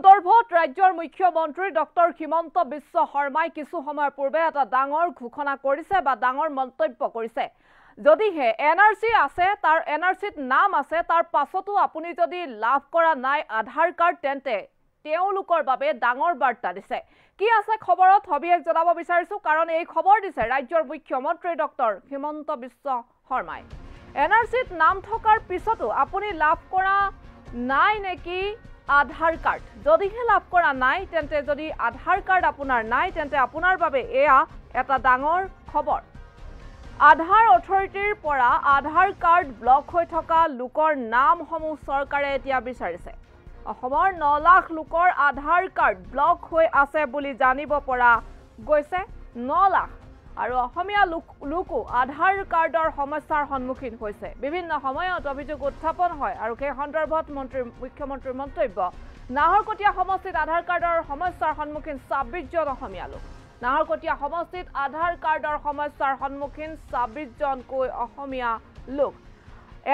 সন্দৰ্ভত ৰাজ্যৰ মুখ্যমন্ত্ৰী ডক্টৰ হিমন্ত বিশ্ব শৰ্মাই কিছু সময়ৰ পূৰ্বে এটা ডাঙৰ ঘোষণা কৰিছে বা ডাঙৰ মন্তব্য কৰিছে যদিহে এন আৰ চি আছে তাৰ এন আৰ চিত নাম আছে তাৰ পাছতো আপুনি যদি লাভ কৰা নাই আধাৰ কাৰ্ড তেন্তে তেওঁলোকৰ বাবে ডাঙৰ বাৰ্তা দিছে কি আছে খবৰত সবিশেষ জনাব বিচাৰিছোঁ কাৰণ এই খবৰ দিছে ৰাজ্যৰ মুখ্যমন্ত্ৰী ডক্টৰ হিমন্ত বিশ্ব শৰ্মাই এন আৰ চিত নাম থকাৰ পিছতো আপুনি লাভ কৰা নাই নেকি আধাৰ কাৰ্ড যদিহে লাভ কৰা নাই তেন্তে যদি আধাৰ কাৰ্ড আপোনাৰ নাই তেন্তে আপোনাৰ বাবে এয়া এটা ডাঙৰ খবৰ আধাৰ অথৰিটিৰ পৰা আধাৰ কাৰ্ড ব্লক হৈ থকা লোকৰ নামসমূহ চৰকাৰে এতিয়া বিচাৰিছে অসমৰ ন লাখ লোকৰ আধাৰ কাৰ্ড ব্লক হৈ আছে বুলি জানিব পৰা গৈছে ন লাখ আৰু অসমীয়া লোক লোকো আধাৰ কাৰ্ডৰ সমস্যাৰ সন্মুখীন হৈছে বিভিন্ন সময়ত অভিযোগ উত্থাপন হয় আৰু সেই সন্দৰ্ভত মন্ত্ৰী মুখ্যমন্ত্ৰীৰ মন্তব্য নাহৰকটীয়া সমষ্টিত আধাৰ কাৰ্ডৰ সমস্যাৰ সন্মুখীন ছাব্বিছজন অসমীয়া লোক নাহৰকটীয়া সমষ্টিত আধাৰ কাৰ্ডৰ সমস্যাৰ সন্মুখীন ছাব্বিছজনকৈ অসমীয়া লোক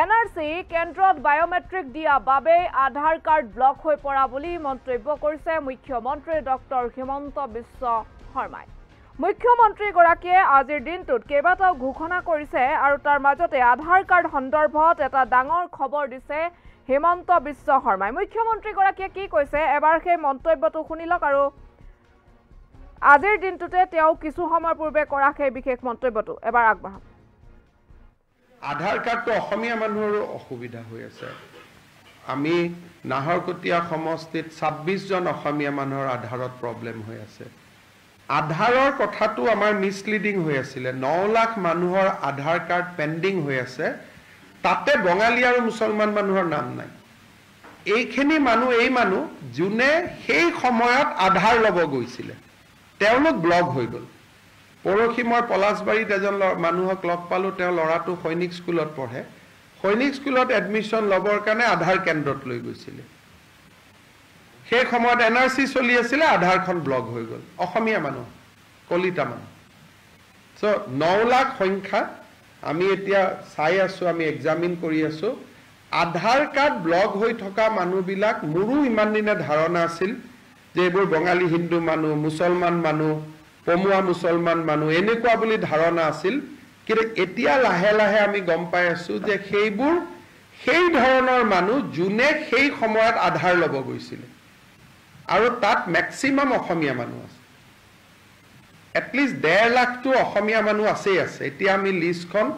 এন আৰ চি কেন্দ্ৰত বায়'মেট্ৰিক দিয়া বাবেই আধাৰ কাৰ্ড ব্লক হৈ পৰা বুলি মন্তব্য কৰিছে মুখ্যমন্ত্ৰী ডক্টৰ হিমন্ত বিশ্ব শৰ্মাই মুখ্যমন্ত্ৰীগৰাকীয়ে আজিৰ দিনটোত কেইবাটাও ঘোষণা কৰিছে আৰু তাৰ মাজতে আধাৰ কাৰ্ড সন্দৰ্ভত এটা ডাঙৰ খবৰ দিছে হিমন্ত বিশ্ব শৰ্মাই মুখ্যমন্ত্ৰীগৰাকীয়ে কি কৈছে এবাৰ সেই মন্তব্যটো শুনি লওক আৰু আজিৰ দিনটোতে তেওঁ কিছু সময় পূৰ্বে কৰা সেই বিশেষ মন্তব্যটো এবাৰ আগবঢ়াম আধাৰ কাৰ্ডটো অসমীয়া মানুহৰো অসুবিধা হৈ আছে আমি নাহৰকটীয়া সমষ্টিত ছাব্বিছজন অসমীয়া মানুহৰ আধাৰত প্ৰব্লেম হৈ আছে আধাৰৰ কথাটো আমাৰ মিছলিডিং হৈ আছিলে ন লাখ মানুহৰ আধাৰ কাৰ্ড পেণ্ডিং হৈ আছে তাতে বঙালী আৰু মুছলমান মানুহৰ নাম নাই এইখিনি মানুহ এই মানুহ যোনে সেই সময়ত আধাৰ ল'ব গৈছিলে তেওঁলোক ব্লগ হৈ গ'ল পৰহি মই পলাছবাৰীত এজন মানুহক লগ পালোঁ তেওঁ ল'ৰাটো সৈনিক স্কুলত পঢ়ে সৈনিক স্কুলত এডমিশ্যন ল'বৰ কাৰণে আধাৰ কেন্দ্ৰত লৈ গৈছিলে সেই সময়ত এন আৰ চি চলি আছিলে আধাৰখন ব্লক হৈ গ'ল অসমীয়া মানুহ কলিতা মানুহ চ' ন লাখ সংখ্যা আমি এতিয়া চাই আছোঁ আমি একজামিন কৰি আছোঁ আধাৰ কাৰ্ড ব্লক হৈ থকা মানুহবিলাক মোৰো ইমান দিনে ধাৰণা আছিল যে এইবোৰ বঙালী হিন্দু মানুহ মুছলমান মানুহ পমুৱা মুছলমান মানুহ এনেকুৱা বুলি ধাৰণা আছিল কিন্তু এতিয়া লাহে লাহে আমি গম পাই আছোঁ যে সেইবোৰ সেই ধৰণৰ মানুহ যোনে সেই সময়ত আধাৰ ল'ব গৈছিলে আৰু তাত মেক্সিমাম অসমীয়া মানুহ আছে এটলিষ্ট ডেৰ লাখটো অসমীয়া মানুহ আছেই আছে এতিয়া আমি লিষ্টখন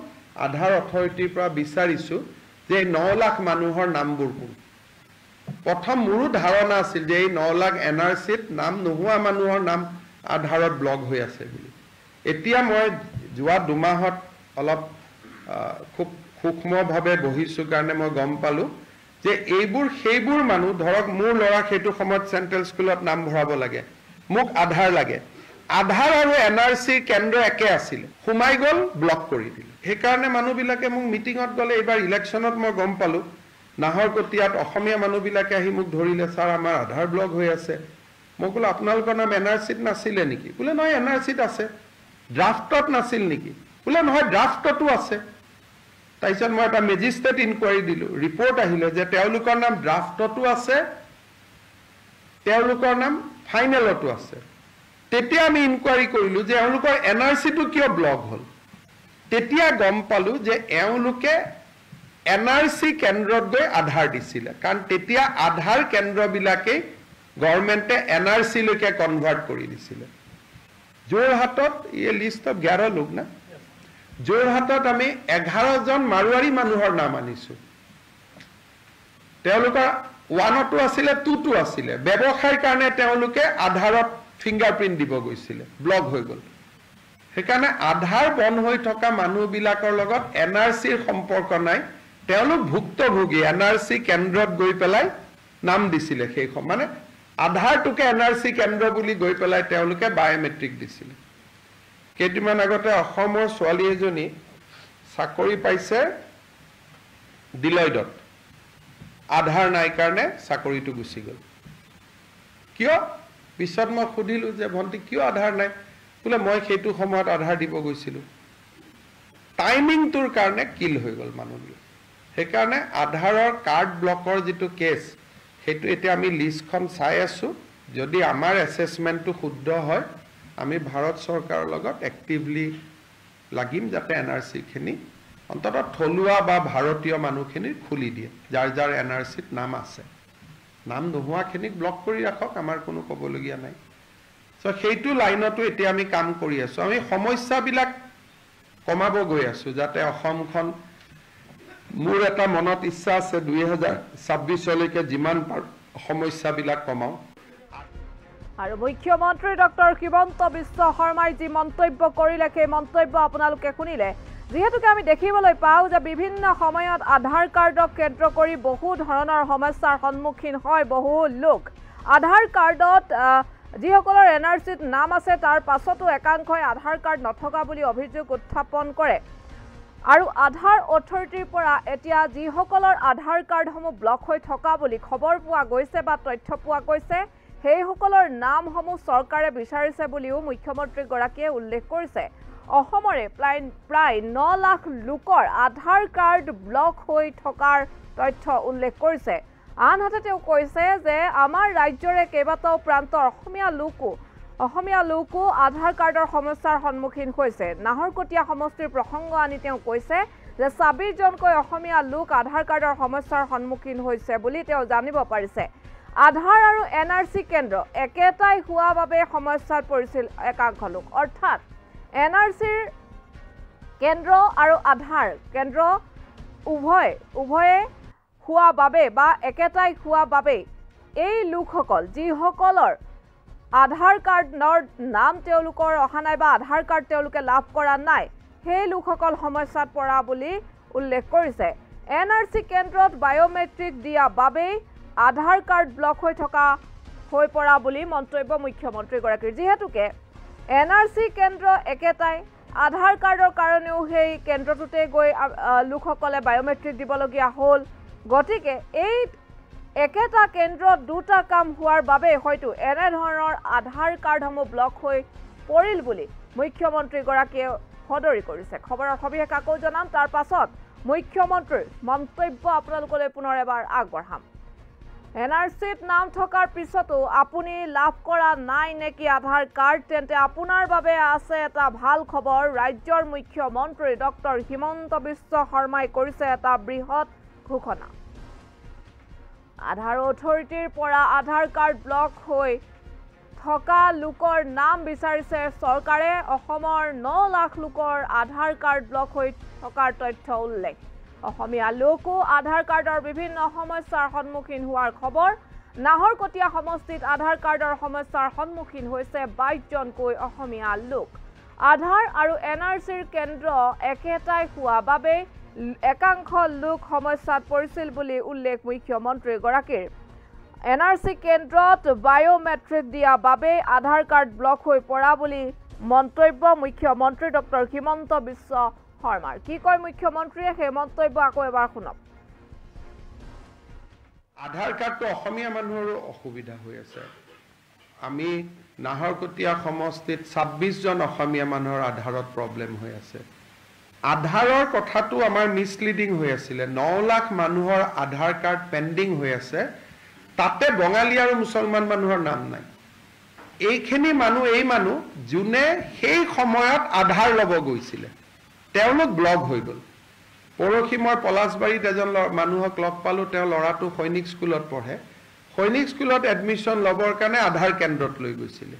আধাৰ অথৰিটিৰ পৰা বিচাৰিছোঁ যে এই ন লাখ মানুহৰ নামবোৰ কোন প্ৰথম মোৰো ধাৰণা আছিল যে এই ন লাখ এন আৰ চিত নাম নোহোৱা মানুহৰ নাম আধাৰত ব্লক হৈ আছে বুলি এতিয়া মই যোৱা দুমাহত অলপ খুব সূক্ষ্মভাৱে বহিছোঁ কাৰণে মই গম পালোঁ যে এইবোৰ সেইবোৰ মানুহ ধৰক মোৰ ল'ৰাক সেইটো সময়ত চেণ্ট্ৰেল স্কুলত নাম ভৰাব লাগে মোক আধাৰ লাগে আধাৰ আৰু এন আৰ চিৰ কেন্দ্ৰ একে আছিল সোমাই গ'ল ব্লক কৰি দিলে সেইকাৰণে মানুহবিলাকে মোক মিটিঙত গ'লে এইবাৰ ইলেকশ্যনত মই গম পালোঁ নাহৰকটীয়াত অসমীয়া মানুহবিলাকে আহি মোক ধৰিলে ছাৰ আমাৰ আধাৰ ব্লক হৈ আছে মই ক'লো আপোনালোকৰ নাম এন আৰ চিত নাছিলে নেকি বোলে নহয় এন আৰ চিত আছে ড্ৰাফ্টত নাছিল নেকি বোলে নহয় ড্ৰাফ্টতো আছে তাৰপিছত মই এটা মেজিষ্ট্ৰেট ইনকুৱাৰী দিলোঁ ৰিপৰ্ট আহিলে যে তেওঁলোকৰ নাম ড্ৰাফ্টতো আছে তেওঁলোকৰ নাম ফাইনেলতো আছে তেতিয়া আমি ইনকুৱাৰী কৰিলোঁ যে এওঁলোকৰ এন আৰ চিটো কিয় ব্লক হ'ল তেতিয়া গম পালোঁ যে এওঁলোকে এন আৰ চি কেন্দ্ৰত গৈ আধাৰ দিছিলে কাৰণ তেতিয়া আধাৰ কেন্দ্ৰবিলাকেই গভৰ্ণমেণ্টে এন আৰ চিলৈকে কনভাৰ্ট কৰি দিছিলে যোৰহাটত এই লিষ্ট অফ গ্যাৰ লোক না যোৰহাটত আমি এঘাৰজন মাৰোৱাৰী মানুহৰ নাম আনিছো তেওঁলোকৰ ওৱানতো আছিলে টুটো আছিলে ব্যৱসায়ৰ কাৰণে তেওঁলোকে আধাৰত ফিংগাৰপ্ৰিণ্ট দিব গৈছিলে ব্লক হৈ গ'ল সেইকাৰণে আধাৰ বন্ধ হৈ থকা মানুহবিলাকৰ লগত এন আৰ চিৰ সম্পৰ্ক নাই তেওঁলোক ভুক্তভোগী এন আৰ চি কেন্দ্ৰত গৈ পেলাই নাম দিছিলে সেই সময় মানে আধাৰটোকে এন আৰ চি কেন্দ্ৰ বুলি গৈ পেলাই তেওঁলোকে বায়'মেট্ৰিক দিছিলে কেইদিনমান আগতে অসমৰ ছোৱালী এজনী চাকৰি পাইছে ডিলয়ডত আধাৰ নাই কাৰণে চাকৰিটো গুচি গ'ল কিয় পিছত মই সুধিলোঁ যে ভণ্টি কিয় আধাৰ নাই বোলে মই সেইটো সময়ত আধাৰ দিব গৈছিলোঁ টাইমিংটোৰ কাৰণে কিল হৈ গ'ল মানুহবিলাক সেইকাৰণে আধাৰৰ কাৰ্ড ব্লকৰ যিটো কেচ সেইটো এতিয়া আমি লিষ্টখন চাই আছোঁ যদি আমাৰ এছেচমেণ্টটো শুদ্ধ হয় আমি ভাৰত চৰকাৰৰ লগত এক্টিভলি লাগিম যাতে এন আৰ চিখিনি অন্ততঃ থলুৱা বা ভাৰতীয় মানুহখিনি খুলি দিয়ে যাৰ যাৰ এন আৰ চিত নাম আছে নাম নোহোৱাখিনিক ব্লক কৰি ৰাখক আমাৰ কোনো ক'বলগীয়া নাই চ' সেইটো লাইনতো এতিয়া আমি কাম কৰি আছোঁ আমি সমস্যাবিলাক কমাব গৈ আছোঁ যাতে অসমখন মোৰ এটা মনত ইচ্ছা আছে দুই হাজাৰ ছাব্বিছলৈকে যিমান পাৰোঁ সমস্যাবিলাক কমাওঁ আৰু মুখ্যমন্ত্ৰী ডক্টৰ হিমন্ত বিশ্ব শৰ্মাই যি মন্তব্য কৰিলে সেই মন্তব্য আপোনালোকে শুনিলে যিহেতুকে আমি দেখিবলৈ পাওঁ যে বিভিন্ন সময়ত আধাৰ কাৰ্ডক কেন্দ্ৰ কৰি বহু ধৰণৰ সমস্যাৰ সন্মুখীন হয় বহু লোক আধাৰ কাৰ্ডত যিসকলৰ এন আৰ চিত নাম আছে তাৰ পাছতো একাংশই আধাৰ কাৰ্ড নথকা বুলি অভিযোগ উত্থাপন কৰে আৰু আধাৰ অথৰিটিৰ পৰা এতিয়া যিসকলৰ আধাৰ কাৰ্ডসমূহ ব্লক হৈ থকা বুলি খবৰ পোৱা গৈছে বা তথ্য পোৱা গৈছে সেইসকলৰ নামসমূহ চৰকাৰে বিচাৰিছে বুলিও মুখ্যমন্ত্ৰীগৰাকীয়ে উল্লেখ কৰিছে অসমৰে প্ৰায় ন লাখ লোকৰ আধাৰ কাৰ্ড ব্লক হৈ থকাৰ তথ্য উল্লেখ কৰিছে আনহাতে তেওঁ কৈছে যে আমাৰ ৰাজ্যৰে কেইবাটাও প্ৰান্তৰ অসমীয়া লোকো অসমীয়া লোকো আধাৰ কাৰ্ডৰ সমস্যাৰ সন্মুখীন হৈছে নাহৰকটীয়া সমষ্টিৰ প্ৰসংগ আনি তেওঁ কৈছে যে ছাব্বিছজনকৈ অসমীয়া লোক আধাৰ কাৰ্ডৰ সমস্যাৰ সন্মুখীন হৈছে বুলি তেওঁ জানিব পাৰিছে আধাৰ আৰু এন আৰ চি কেন্দ্ৰ একেটাই হোৱা বাবে সমস্যাত পৰিছিল একাংশ লোক অৰ্থাৎ এন আৰ চিৰ কেন্দ্ৰ আৰু আধাৰ কেন্দ্ৰ উভয় উভয়ে হোৱা বাবে বা একেটাই হোৱা বাবে এই লোকসকল যিসকলৰ আধাৰ কাৰ্ডৰ নাম তেওঁলোকৰ অহা নাই বা আধাৰ কাৰ্ড তেওঁলোকে লাভ কৰা নাই সেই লোকসকল সমস্যাত পৰা বুলি উল্লেখ কৰিছে এন আৰ চি কেন্দ্ৰত বায়'মেট্ৰিক দিয়া বাবেই আধাৰ কাৰ্ড ব্লক হৈ থকা হৈ পৰা বুলি মন্তব্য মুখ্যমন্ত্ৰীগৰাকীৰ যিহেতুকে এন আৰ চি কেন্দ্ৰ একেটাই আধাৰ কাৰ্ডৰ কাৰণেও সেই কেন্দ্ৰটোতে গৈ লোকসকলে বায়োমেট্ৰিক দিবলগীয়া হ'ল গতিকে এই একেটা কেন্দ্ৰত দুটা কাম হোৱাৰ বাবে হয়তো এনেধৰণৰ আধাৰ কাৰ্ডসমূহ ব্লক হৈ পৰিল বুলি মুখ্যমন্ত্ৰীগৰাকীয়ে সদৰি কৰিছে খবৰৰ সবিশেষ আকৌ জনাম তাৰ পাছত মুখ্যমন্ত্ৰীৰ মন্তব্য আপোনালোকলৈ পুনৰ এবাৰ আগবঢ়াম এন আৰ চিত নাম থকাৰ পিছতো আপুনি লাভ কৰা নাই নেকি আধাৰ কাৰ্ড তেন্তে আপোনাৰ বাবে আছে এটা ভাল খবৰ ৰাজ্যৰ মুখ্যমন্ত্ৰী ডক্টৰ হিমন্ত বিশ্ব শৰ্মাই কৰিছে এটা বৃহৎ ঘোষণা আধাৰ অথৰিটিৰ পৰা আধাৰ কাৰ্ড ব্লক হৈ থকা লোকৰ নাম বিচাৰিছে চৰকাৰে অসমৰ ন লাখ লোকৰ আধাৰ কাৰ্ড ব্লক হৈ থকাৰ তথ্য উল্লেখ অসমীয়া লোকো আধাৰ কাৰ্ডৰ বিভিন্ন সমস্যাৰ সন্মুখীন হোৱাৰ খবৰ নাহৰকটীয়া সমষ্টিত আধাৰ কাৰ্ডৰ সমস্যাৰ সন্মুখীন হৈছে বাইছজনকৈ অসমীয়া লোক আধাৰ আৰু এন আৰ চিৰ কেন্দ্ৰ একেটাই হোৱা বাবে একাংশ লোক সমস্যাত পৰিছিল বুলি উল্লেখ মুখ্যমন্ত্ৰীগৰাকীৰ এন আৰ চি কেন্দ্ৰত বায়'মেট্ৰিক দিয়া বাবেই আধাৰ কাৰ্ড ব্লক হৈ পৰা বুলি মন্তব্য মুখ্যমন্ত্ৰী ডক্টৰ হিমন্ত বিশ্ব শৰ্মাৰ কি কয় মুখ্যমন্ত্ৰীয়ে সেই মন্তব্য এবাৰ শুনক আধাৰ কাৰ্ডটো অসমীয়া মানুহৰো অসুবিধা হৈ আছে আমি নাহৰকটীয়া সমষ্টিত ছাব্বিছজন অসমীয়া মানুহৰ আধাৰত প্ৰব্লেম হৈ আছে আধাৰৰ কথাটো আমাৰ মিছলিডিং হৈ আছিলে ন লাখ মানুহৰ আধাৰ কাৰ্ড পেণ্ডিং হৈ আছে তাতে বঙালী আৰু মুছলমান মানুহৰ নাম নাই এইখিনি মানুহ এই মানুহ যোনে সেই সময়ত আধাৰ ল'ব গৈছিলে তেওঁলোক ব্লক হৈ গ'ল পৰহি মই পলাচবাৰীত এজন মানুহক লগ পালোঁ তেওঁ ল'ৰাটো সৈনিক স্কুলত পঢ়ে সৈনিক স্কুলত এডমিশ্যন ল'বৰ কাৰণে আধাৰ কেন্দ্ৰত লৈ গৈছিলে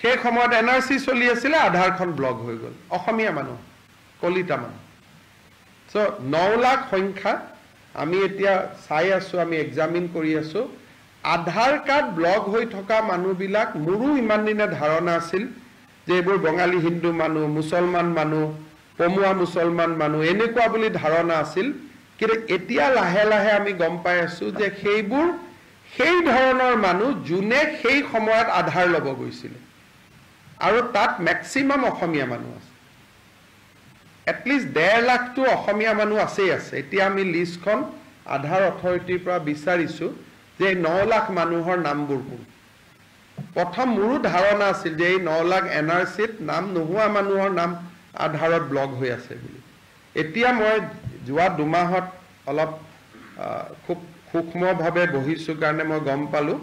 সেই সময়ত এন আৰ চি চলি আছিলে আধাৰখন ব্লক হৈ গ'ল অসমীয়া মানুহ কলিতা মানুহ চ' ন লাখ সংখ্যা আমি এতিয়া চাই আছোঁ আমি এক্সামিন কৰি আছোঁ আধাৰ কাৰ্ড ব্লক হৈ থকা মানুহবিলাক মোৰো ইমান দিনে ধাৰণা আছিল যে এইবোৰ বঙালী হিন্দু মানুহ মুছলমান মানুহ পমুৱা মুছলমান মানুহ এনেকুৱা বুলি ধাৰণা আছিল কিন্তু এতিয়া লাহে লাহে আমি গম পাই আছোঁ যে সেইবোৰ সেই ধৰণৰ মানুহ যোনে সেই সময়ত আধাৰ ল'ব গৈছিলে আৰু তাত মেক্সিমাম অসমীয়া মানুহ আছে এটলিষ্ট ডেৰ লাখটো অসমীয়া মানুহ আছেই আছে এতিয়া আমি লিষ্টখন আধাৰ অথৰিটিৰ পৰা বিচাৰিছোঁ যে ন লাখ মানুহৰ নামবোৰ কোন প্ৰথম মোৰো ধাৰণা আছিল যে এই ন লাখ এন আৰ চিত নাম নোহোৱা মানুহৰ নাম আধাৰত ব্লক হৈ আছে বুলি এতিয়া মই যোৱা দুমাহত অলপ খুব সূক্ষ্মভাৱে বহিছোঁ কাৰণে মই গম পালো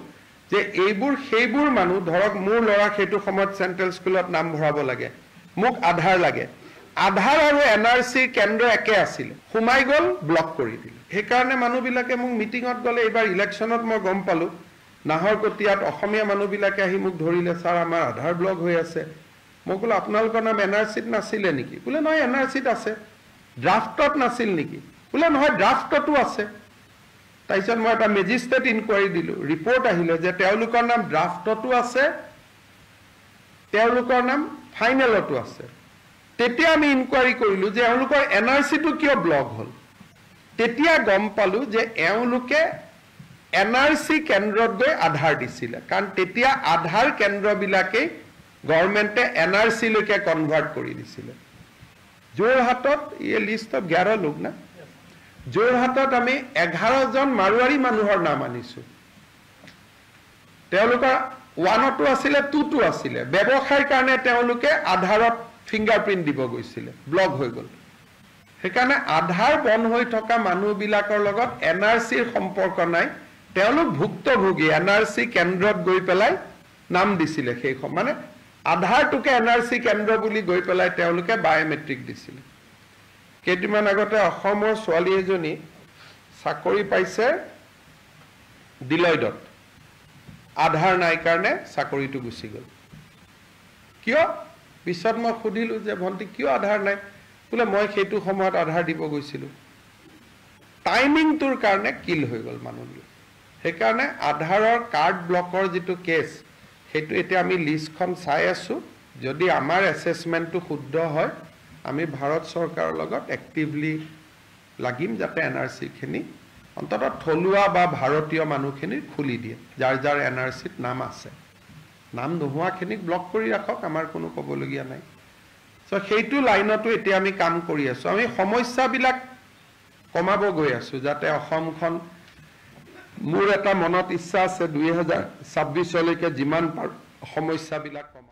যে এইবোৰ সেইবোৰ মানুহ ধৰক মোৰ ল'ৰা সেইটো সময়ত চেণ্ট্ৰেল স্কুলত নাম ভৰাব লাগে মোক আধাৰ লাগে আধাৰ আৰু এন আৰ চিৰ কেন্দ্ৰ একে আছিল সোমাই গ'ল ব্লক কৰি দিলে সেইকাৰণে মানুহবিলাকে মোক মিটিঙত গ'লে এইবাৰ ইলেকশ্যনত মই গম পালোঁ নাহৰকটীয়াত অসমীয়া মানুহবিলাকে আহি মোক ধৰিলে ছাৰ আমাৰ আধাৰ ব্লগ হৈ আছে মই বোলো আপোনালোকৰ নাম এন আৰ চিত নাছিলে নেকি বোলে নহয় এন আৰ চিত আছে ড্ৰাফ্টত নাছিল নেকি বোলে নহয় ড্ৰাফ্টতো আছে তাৰপিছত মই এটা মেজিষ্ট্ৰেট ইনকুৱাৰী দিলোঁ ৰিপৰ্ট আহিলে যে তেওঁলোকৰ নাম ড্ৰাফ্টতো আছে তেওঁলোকৰ নাম ফাইনেলতো আছে তেতিয়া আমি ইনকুৱাৰী কৰিলোঁ যে এওঁলোকৰ এন আৰ চিটো কিয় ব্লগ হ'ল তেতিয়া গম পালোঁ যে এওঁলোকে এন আৰ চি কেন্দ্ৰত গৈ আধাৰ দিছিলে কাৰণ তেতিয়া আধাৰ কেন্দ্ৰবিলাকেই গভৰ্ণমেণ্টে এন আৰ চিলৈকে কনভাৰ্ট কৰি দিছিলে যোৰহাটত ইয়ে লিষ্ট অফ এঘাৰ লোক না যোৰহাটত আমি এঘাৰজন মাৰোৱাৰী মানুহৰ নাম আনিছোঁ তেওঁলোকৰ ওৱানতো আছিলে টুটো আছিলে ব্যৱসায়ৰ কাৰণে তেওঁলোকে আধাৰত ফিংগাৰপ্ৰিণ্ট দিব গৈছিলে ব্লক হৈ গ'ল সেইকাৰণে আধাৰ বন্ধ হৈ থকা মানুহবিলাকৰ লগত এন আৰ চিৰ সম্পৰ্ক নাই তেওঁলোক ভুক্তভোগী এন আৰ চি কেন্দ্ৰত গৈ পেলাই নাম দিছিলে সেই মানে আধাৰটোকে এন আৰ চি কেন্দ্ৰ বুলি গৈ পেলাই তেওঁলোকে বায়'মেট্ৰিক দিছিলে কেইদিনমান আগতে অসমৰ ছোৱালী এজনী চাকৰি পাইছে ডিলইডত আধাৰ নাই কাৰণে চাকৰিটো গুচি গ'ল কিয় পিছত মই সুধিলোঁ যে ভণ্টি কিয় আধাৰ নাই বোলে মই সেইটো সময়ত আধাৰ দিব গৈছিলোঁ টাইমিংটোৰ কাৰণে কিল হৈ গ'ল মানুহবিলাক সেইকাৰণে আধাৰৰ কাৰ্ড ব্লকৰ যিটো কেচ সেইটো এতিয়া আমি লিষ্টখন চাই আছোঁ যদি আমাৰ এছেচমেণ্টটো শুদ্ধ হয় আমি ভাৰত চৰকাৰৰ লগত এক্টিভলি লাগিম যাতে এন আৰ চিখিনি অন্ততঃ থলুৱা বা ভাৰতীয় মানুহখিনি খুলি দিয়ে যাৰ যাৰ এন আৰ চিত নাম আছে নাম নোহোৱাখিনিক ব্লক কৰি ৰাখক আমাৰ কোনো ক'বলগীয়া নাই চ' সেইটো লাইনতো এতিয়া আমি কাম কৰি আছোঁ আমি সমস্যাবিলাক কমাব গৈ আছোঁ যাতে অসমখন মোৰ এটা মনত ইচ্ছা আছে দুই হাজাৰ ছাব্বিছলৈকে যিমান সমস্যাবিলাক